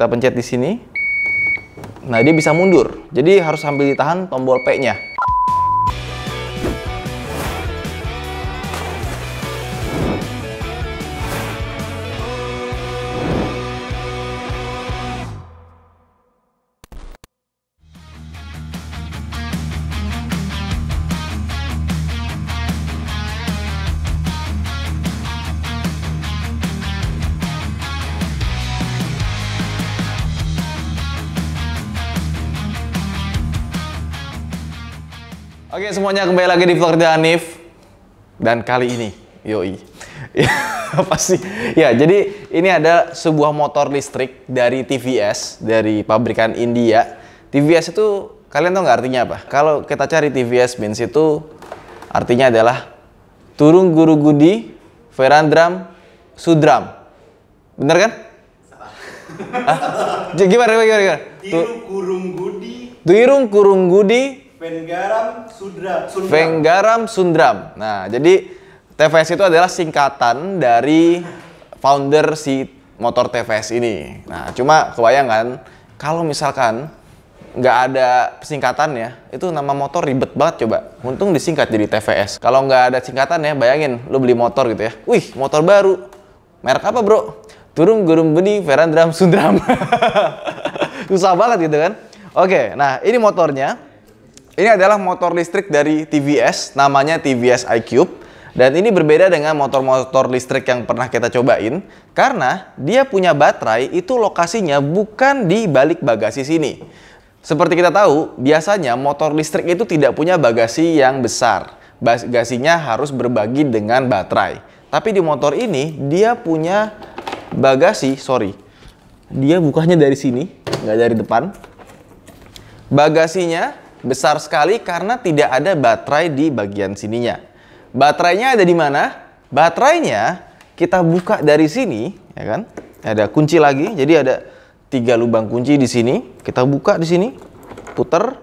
Kita pencet di sini. Nah, dia bisa mundur. Jadi harus sambil ditahan tombol P-nya. Oke semuanya kembali lagi di Florida Hanif dan kali ini yoi pasti ya jadi ini ada sebuah motor listrik dari TVS dari pabrikan India TVS itu kalian tau nggak artinya apa kalau kita cari TVS bensin itu artinya adalah Turung Guru Gudi Verandram Sudram bener kan Hah? Ah, gimana gimana gimana Turung Guru Gudi Turung Guru Gudi Vengaram Sundram. Sundram. Vengaram Sundram. Nah, jadi TVS itu adalah singkatan dari founder si motor TVS ini. Nah, cuma kebayang kan kalau misalkan nggak ada singkatan ya, itu nama motor ribet banget coba. Untung disingkat jadi TVS. Kalau nggak ada singkatan ya, bayangin lu beli motor gitu ya. Wih, motor baru. Merek apa bro? Turun Gurum Beni Verandram Sundram. Susah banget gitu kan. Oke, nah ini motornya. Ini adalah motor listrik dari TVS, namanya TVS iCube. Dan ini berbeda dengan motor-motor listrik yang pernah kita cobain karena dia punya baterai itu lokasinya bukan di balik bagasi sini. Seperti kita tahu, biasanya motor listrik itu tidak punya bagasi yang besar. Bagasinya harus berbagi dengan baterai. Tapi di motor ini dia punya bagasi, sorry. Dia bukanya dari sini, nggak dari depan. Bagasinya Besar sekali karena tidak ada baterai di bagian sininya. Baterainya ada di mana? Baterainya kita buka dari sini, ya kan? Ada kunci lagi, jadi ada tiga lubang kunci di sini. Kita buka di sini, putar.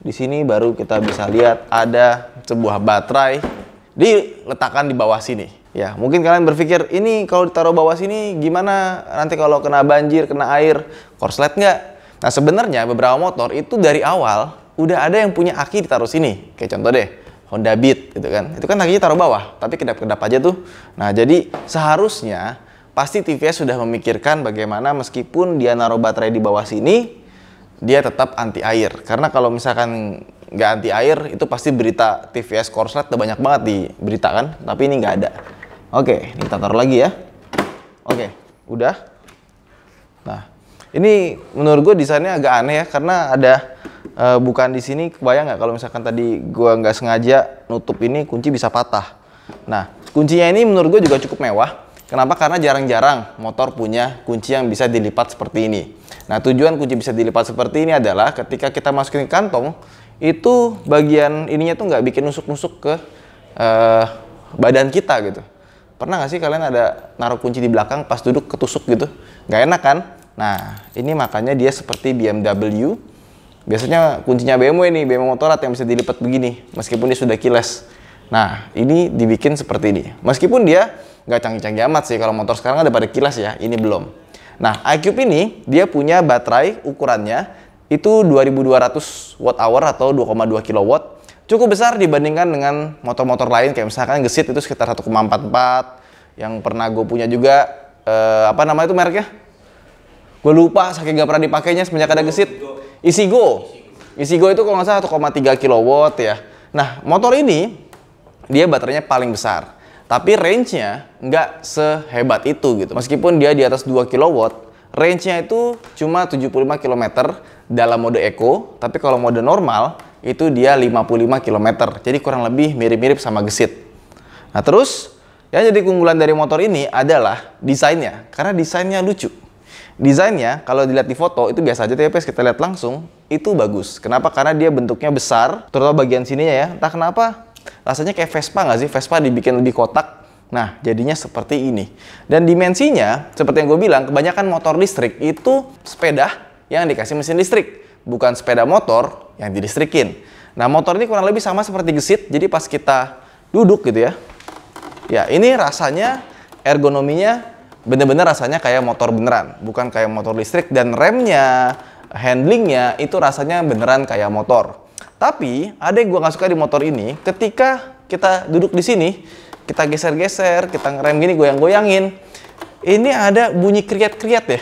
Di sini baru kita bisa lihat ada sebuah baterai diletakkan di bawah sini. Ya, mungkin kalian berpikir, ini kalau ditaruh bawah sini gimana? Nanti kalau kena banjir, kena air, korslet nggak? Nah sebenarnya beberapa motor itu dari awal udah ada yang punya aki ditaruh sini. Kayak contoh deh, Honda Beat gitu kan. Itu kan akinya taruh bawah, tapi kedap-kedap aja tuh. Nah jadi seharusnya pasti TVS sudah memikirkan bagaimana meskipun dia naruh baterai di bawah sini, dia tetap anti air. Karena kalau misalkan nggak anti air, itu pasti berita TVS Korslet udah banyak banget di berita kan. Tapi ini nggak ada. Oke, ini kita taruh lagi ya. Oke, udah. Nah, ini menurut gue desainnya agak aneh ya karena ada uh, bukan di sini kebayang nggak kalau misalkan tadi gue nggak sengaja nutup ini kunci bisa patah. Nah kuncinya ini menurut gue juga cukup mewah. Kenapa? Karena jarang-jarang motor punya kunci yang bisa dilipat seperti ini. Nah tujuan kunci bisa dilipat seperti ini adalah ketika kita masukin kantong itu bagian ininya tuh nggak bikin nusuk-nusuk ke uh, badan kita gitu pernah nggak sih kalian ada naruh kunci di belakang pas duduk ketusuk gitu nggak enak kan Nah, ini makanya dia seperti BMW. Biasanya kuncinya BMW ini BMW motorat yang bisa dilipat begini, meskipun dia sudah kiles. Nah, ini dibikin seperti ini. Meskipun dia nggak canggih-canggih amat sih, kalau motor sekarang ada pada kilas ya, ini belum. Nah, iCube ini dia punya baterai ukurannya itu 2200 watt hour atau 2,2 kW. Cukup besar dibandingkan dengan motor-motor lain kayak misalkan Gesit itu sekitar 1,44 yang pernah gue punya juga eh, apa namanya itu mereknya? Gue lupa saking gak pernah dipakainya semenjak ada gesit. Isigo. Isigo itu kalau nggak salah 1,3 kilowatt ya. Nah, motor ini dia baterainya paling besar. Tapi range-nya nggak sehebat itu gitu. Meskipun dia di atas 2 kilowatt, range-nya itu cuma 75 km dalam mode eco, tapi kalau mode normal itu dia 55 km. Jadi kurang lebih mirip-mirip sama gesit. Nah, terus yang jadi keunggulan dari motor ini adalah desainnya, karena desainnya lucu. Desainnya, kalau dilihat di foto, itu biasa aja, tapi kita lihat langsung, itu bagus. Kenapa? Karena dia bentuknya besar, terutama bagian sininya ya. Entah kenapa, rasanya kayak Vespa nggak sih? Vespa dibikin lebih kotak, Nah, jadinya seperti ini. Dan dimensinya, seperti yang gue bilang, kebanyakan motor listrik itu sepeda yang dikasih mesin listrik. Bukan sepeda motor yang didistrikin Nah, motor ini kurang lebih sama seperti gesit. Jadi pas kita duduk gitu ya. Ya, ini rasanya ergonominya bener-bener rasanya kayak motor beneran, bukan kayak motor listrik dan remnya, handlingnya itu rasanya beneran kayak motor. Tapi ada yang gue gak suka di motor ini, ketika kita duduk di sini, kita geser-geser, kita ngerem gini goyang-goyangin, ini ada bunyi kriat-kriat ya.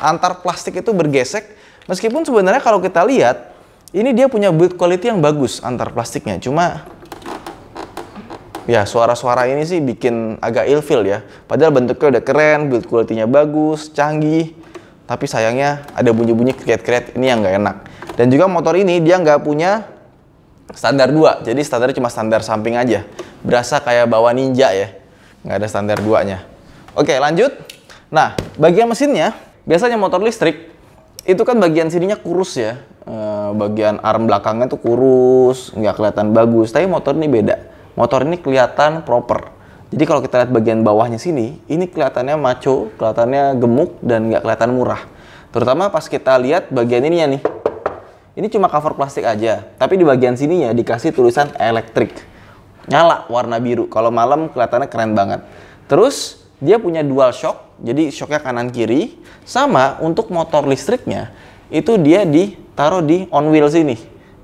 Antar plastik itu bergesek, meskipun sebenarnya kalau kita lihat, ini dia punya build quality yang bagus antar plastiknya, cuma ya suara-suara ini sih bikin agak ilfil ya. Padahal bentuknya udah keren, build quality-nya bagus, canggih. Tapi sayangnya ada bunyi-bunyi kreat kreat ini yang nggak enak. Dan juga motor ini dia nggak punya standar 2. Jadi standar cuma standar samping aja. Berasa kayak bawa ninja ya. Nggak ada standar 2-nya. Oke lanjut. Nah bagian mesinnya, biasanya motor listrik itu kan bagian sininya kurus ya. Eh, bagian arm belakangnya tuh kurus, nggak kelihatan bagus. Tapi motor ini beda motor ini kelihatan proper. Jadi kalau kita lihat bagian bawahnya sini, ini kelihatannya maco, kelihatannya gemuk, dan nggak kelihatan murah. Terutama pas kita lihat bagian ininya nih. Ini cuma cover plastik aja, tapi di bagian sininya dikasih tulisan elektrik. Nyala warna biru, kalau malam kelihatannya keren banget. Terus dia punya dual shock, jadi shocknya kanan kiri. Sama untuk motor listriknya, itu dia ditaruh di on wheel sini.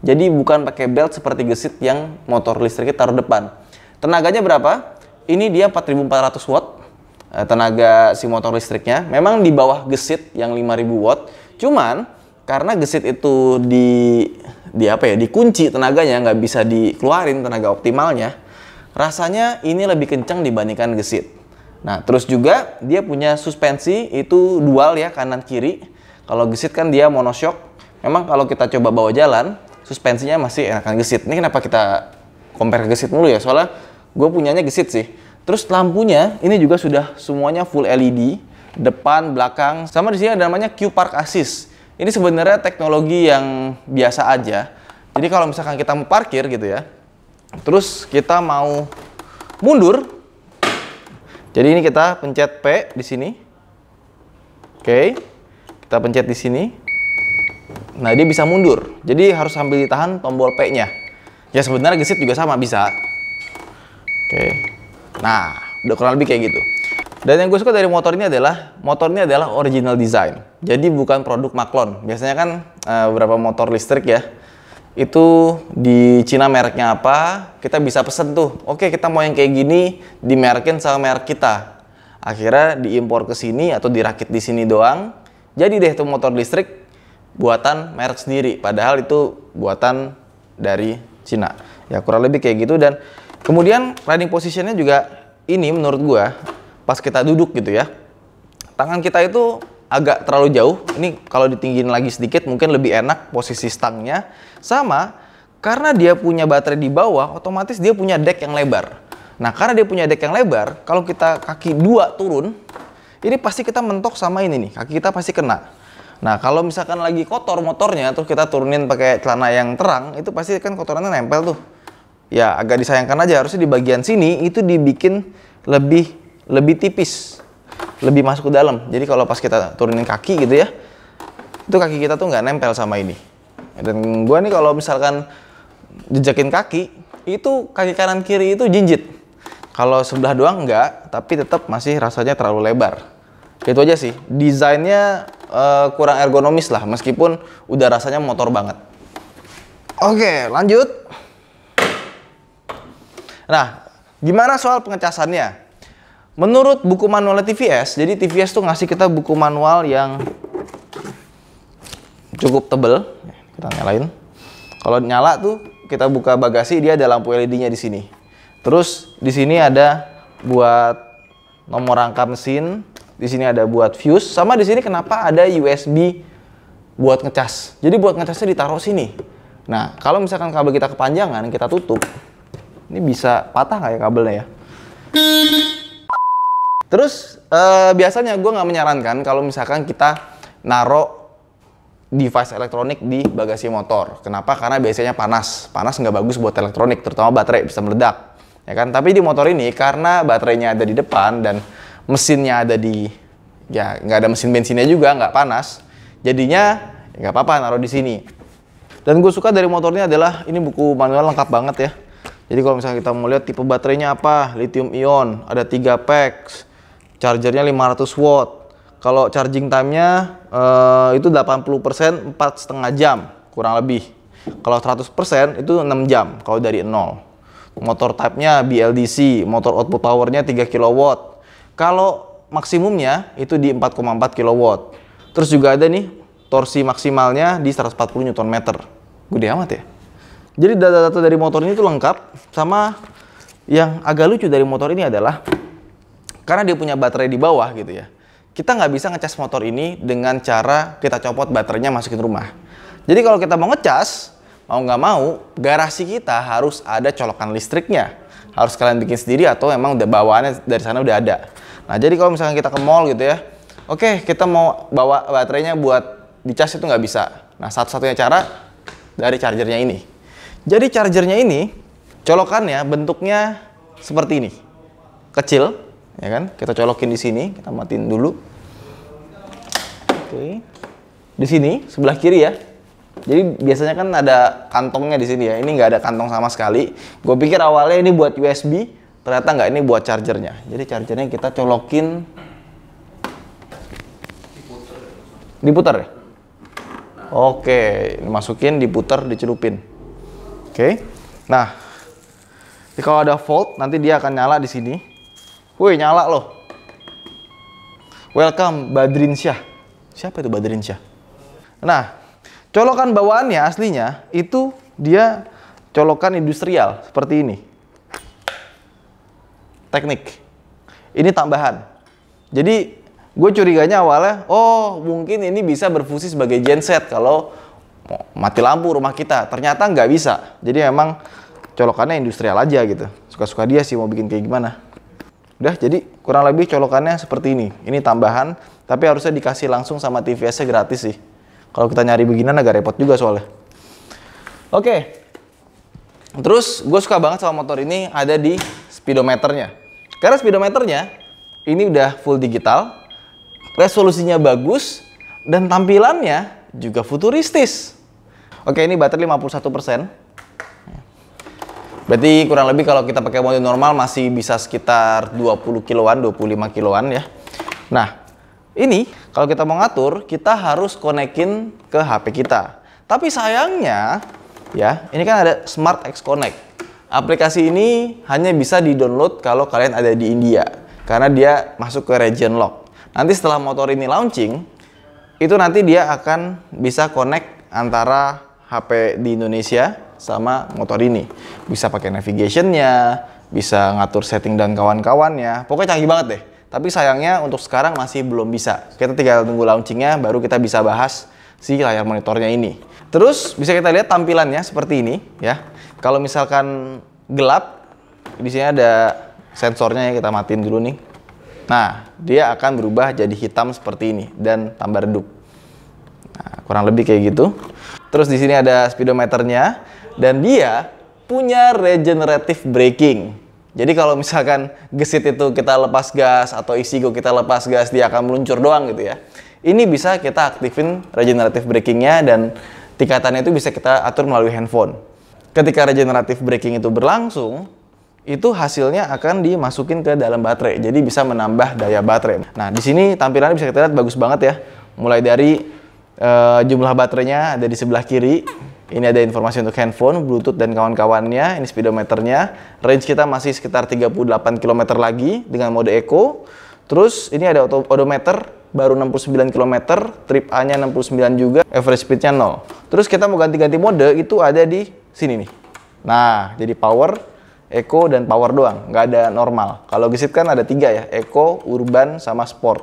Jadi bukan pakai belt seperti gesit yang motor listrik taruh depan. Tenaganya berapa? Ini dia 4400 watt eh, tenaga si motor listriknya. Memang di bawah gesit yang 5000 watt. Cuman karena gesit itu di di apa ya dikunci tenaganya nggak bisa dikeluarin tenaga optimalnya rasanya ini lebih kencang dibandingkan gesit nah terus juga dia punya suspensi itu dual ya kanan kiri kalau gesit kan dia monoshock memang kalau kita coba bawa jalan suspensinya masih enakan gesit. Ini kenapa kita compare gesit mulu ya? Soalnya gue punyanya gesit sih. Terus lampunya ini juga sudah semuanya full LED, depan, belakang. Sama di sini ada namanya Q Park Assist. Ini sebenarnya teknologi yang biasa aja. Jadi kalau misalkan kita mau parkir gitu ya, terus kita mau mundur. Jadi ini kita pencet P di sini. Oke. Kita pencet di sini. Nah, dia bisa mundur. Jadi harus sambil ditahan tombol P-nya. Ya sebenarnya gesit juga sama bisa. Oke. Nah, udah kurang lebih kayak gitu. Dan yang gue suka dari motor ini adalah motor ini adalah original design. Jadi bukan produk maklon. Biasanya kan eh, beberapa motor listrik ya itu di Cina mereknya apa kita bisa pesen tuh oke kita mau yang kayak gini di merekin sama merek kita akhirnya diimpor ke sini atau dirakit di sini doang jadi deh tuh motor listrik buatan merek sendiri padahal itu buatan dari Cina ya kurang lebih kayak gitu dan kemudian riding positionnya juga ini menurut gua pas kita duduk gitu ya tangan kita itu agak terlalu jauh ini kalau ditinggiin lagi sedikit mungkin lebih enak posisi stangnya sama karena dia punya baterai di bawah otomatis dia punya deck yang lebar nah karena dia punya deck yang lebar kalau kita kaki dua turun ini pasti kita mentok sama ini nih kaki kita pasti kena Nah, kalau misalkan lagi kotor motornya terus kita turunin pakai celana yang terang, itu pasti kan kotorannya nempel tuh. Ya, agak disayangkan aja harusnya di bagian sini itu dibikin lebih lebih tipis. Lebih masuk ke dalam. Jadi kalau pas kita turunin kaki gitu ya, itu kaki kita tuh nggak nempel sama ini. Dan gue nih kalau misalkan jejakin kaki, itu kaki kanan kiri itu jinjit. Kalau sebelah doang nggak, tapi tetap masih rasanya terlalu lebar. Itu aja sih. Desainnya uh, kurang ergonomis lah meskipun udah rasanya motor banget. Oke, lanjut. Nah, gimana soal pengecasannya? Menurut buku manual TVS, jadi TVS tuh ngasih kita buku manual yang cukup tebel. Ya, kita nyalain. Kalau nyala tuh kita buka bagasi dia ada lampu LED-nya di sini. Terus di sini ada buat nomor rangka mesin, di sini ada buat fuse, sama di sini kenapa ada USB buat ngecas. Jadi buat ngecasnya ditaruh sini. Nah, kalau misalkan kabel kita kepanjangan, kita tutup. Ini bisa patah kayak ya kabelnya ya? Terus eh, biasanya gue nggak menyarankan kalau misalkan kita naruh device elektronik di bagasi motor. Kenapa? Karena biasanya panas. Panas nggak bagus buat elektronik, terutama baterai bisa meledak. Ya kan? Tapi di motor ini karena baterainya ada di depan dan mesinnya ada di ya nggak ada mesin bensinnya juga nggak panas jadinya nggak apa-apa naruh di sini dan gue suka dari motornya adalah ini buku manual lengkap banget ya jadi kalau misalnya kita mau lihat tipe baterainya apa lithium ion ada 3 packs chargernya 500 watt kalau charging timenya eh, itu 80% empat setengah jam kurang lebih kalau 100% itu 6 jam kalau dari nol motor type-nya BLDC motor output powernya 3 kW kalau maksimumnya itu di 4,4 kW. Terus juga ada nih torsi maksimalnya di 140 Nm. Gede amat ya. Jadi data-data dari motor ini tuh lengkap sama yang agak lucu dari motor ini adalah karena dia punya baterai di bawah gitu ya. Kita nggak bisa ngecas motor ini dengan cara kita copot baterainya masukin rumah. Jadi kalau kita mau ngecas, mau nggak mau, garasi kita harus ada colokan listriknya. Harus kalian bikin sendiri atau emang udah bawaannya dari sana udah ada. Nah, jadi kalau misalkan kita ke mall gitu ya, oke, okay, kita mau bawa baterainya buat dicas itu nggak bisa. Nah, satu-satunya cara dari chargernya ini. Jadi chargernya ini colokannya bentuknya seperti ini. Kecil, ya kan? Kita colokin di sini, kita matiin dulu. Oke. Di sini sebelah kiri ya. Jadi biasanya kan ada kantongnya di sini ya. Ini nggak ada kantong sama sekali. Gue pikir awalnya ini buat USB, ternyata nggak ini buat chargernya jadi chargernya kita colokin diputar ya oke masukin diputar dicelupin oke nah kalau ada volt nanti dia akan nyala di sini woi nyala loh welcome Badrin siapa itu Badrin nah colokan bawaannya aslinya itu dia colokan industrial seperti ini teknik. Ini tambahan. Jadi gue curiganya awalnya, oh mungkin ini bisa berfungsi sebagai genset kalau mati lampu rumah kita. Ternyata nggak bisa. Jadi emang colokannya industrial aja gitu. Suka-suka dia sih mau bikin kayak gimana. Udah, jadi kurang lebih colokannya seperti ini. Ini tambahan, tapi harusnya dikasih langsung sama TVS-nya gratis sih. Kalau kita nyari beginian agak repot juga soalnya. Oke, terus gue suka banget sama motor ini ada di speedometernya. Karena speedometernya ini udah full digital, resolusinya bagus, dan tampilannya juga futuristis. Oke, ini baterai 51%. Berarti kurang lebih kalau kita pakai mode normal masih bisa sekitar 20 kiloan, 25 kiloan ya. Nah, ini kalau kita mau ngatur, kita harus konekin ke HP kita. Tapi sayangnya, ya, ini kan ada Smart X Connect. Aplikasi ini hanya bisa di-download kalau kalian ada di India karena dia masuk ke region lock. Nanti setelah motor ini launching, itu nanti dia akan bisa connect antara HP di Indonesia sama motor ini. Bisa pakai navigationnya, bisa ngatur setting dan kawan-kawannya. Pokoknya canggih banget deh. Tapi sayangnya untuk sekarang masih belum bisa. Kita tinggal tunggu launchingnya, baru kita bisa bahas si layar monitornya ini. Terus bisa kita lihat tampilannya seperti ini ya. Kalau misalkan gelap, di sini ada sensornya yang kita matiin dulu nih. Nah, dia akan berubah jadi hitam seperti ini dan tambah redup. Nah, kurang lebih kayak gitu. Terus di sini ada speedometernya dan dia punya regenerative braking. Jadi kalau misalkan gesit itu kita lepas gas atau Isigo kita lepas gas dia akan meluncur doang gitu ya. Ini bisa kita aktifin regenerative breakingnya dan tingkatannya itu bisa kita atur melalui handphone. Ketika regenerative braking itu berlangsung, itu hasilnya akan dimasukin ke dalam baterai, jadi bisa menambah daya baterai. Nah, di sini tampilannya bisa kita lihat bagus banget ya. Mulai dari e, jumlah baterainya ada di sebelah kiri. Ini ada informasi untuk handphone, Bluetooth dan kawan-kawannya. Ini speedometernya. Range kita masih sekitar 38 km lagi dengan mode eco. Terus ini ada odometer baru 69 km, trip A-nya 69 juga, average speed-nya 0. Terus kita mau ganti-ganti mode, itu ada di sini nih. Nah, jadi power, eco, dan power doang, nggak ada normal. Kalau gesit kan ada tiga ya, eco, urban, sama sport.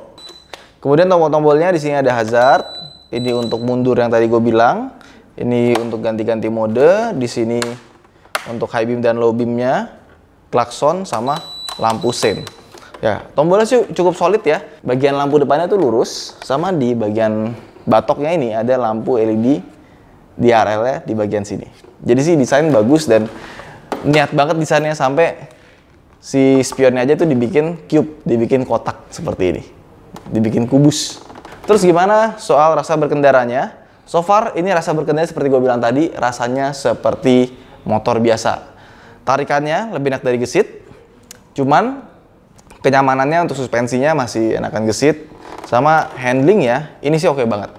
Kemudian tombol-tombolnya di sini ada hazard, ini untuk mundur yang tadi gue bilang, ini untuk ganti-ganti mode, di sini untuk high beam dan low beamnya, klakson sama lampu sein. Ya, tombolnya sih cukup solid ya. Bagian lampu depannya tuh lurus, sama di bagian batoknya ini ada lampu LED di rl nya di bagian sini. Jadi sih desain bagus dan niat banget desainnya sampai si spionnya aja tuh dibikin cube, dibikin kotak seperti ini. Dibikin kubus. Terus gimana soal rasa berkendaranya? So far ini rasa berkendara seperti gue bilang tadi, rasanya seperti motor biasa. Tarikannya lebih enak dari gesit, cuman Kenyamanannya untuk suspensinya masih enakan gesit. Sama handling ya, ini sih oke okay banget.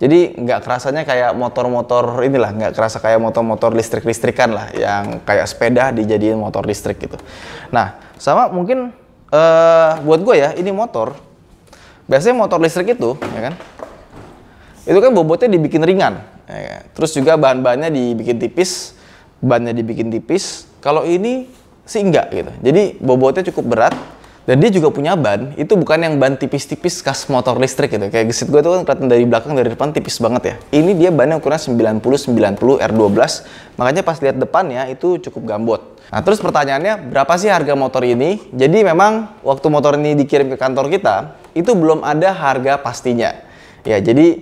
Jadi nggak kerasanya kayak motor-motor inilah, nggak kerasa kayak motor-motor listrik-listrikan lah, yang kayak sepeda dijadiin motor listrik gitu. Nah, sama mungkin uh, buat gue ya, ini motor. Biasanya motor listrik itu, ya kan, itu kan bobotnya dibikin ringan. Ya kan? Terus juga bahan-bahannya dibikin tipis, bannya dibikin tipis. Kalau ini sih enggak gitu. Jadi bobotnya cukup berat, dan dia juga punya ban, itu bukan yang ban tipis-tipis khas motor listrik gitu. Kayak gesit gue tuh kan kelihatan dari belakang, dari depan tipis banget ya. Ini dia ban yang ukuran 90-90 R12, makanya pas lihat depannya itu cukup gambot. Nah terus pertanyaannya, berapa sih harga motor ini? Jadi memang waktu motor ini dikirim ke kantor kita, itu belum ada harga pastinya. Ya jadi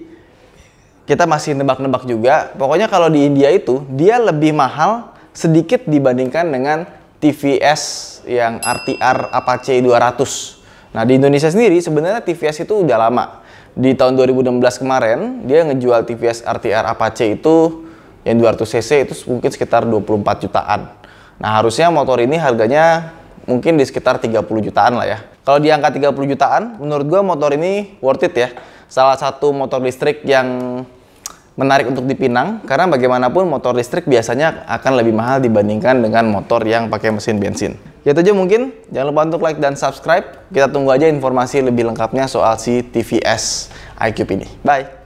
kita masih nebak-nebak juga. Pokoknya kalau di India itu, dia lebih mahal sedikit dibandingkan dengan TVS yang RTR Apache 200. Nah, di Indonesia sendiri sebenarnya TVS itu udah lama. Di tahun 2016 kemarin, dia ngejual TVS RTR Apache itu yang 200 cc itu mungkin sekitar 24 jutaan. Nah, harusnya motor ini harganya mungkin di sekitar 30 jutaan lah ya. Kalau di angka 30 jutaan, menurut gua motor ini worth it ya. Salah satu motor listrik yang menarik untuk dipinang karena bagaimanapun motor listrik biasanya akan lebih mahal dibandingkan dengan motor yang pakai mesin bensin. Ya itu aja mungkin. Jangan lupa untuk like dan subscribe. Kita tunggu aja informasi lebih lengkapnya soal si TVS IQ ini. Bye.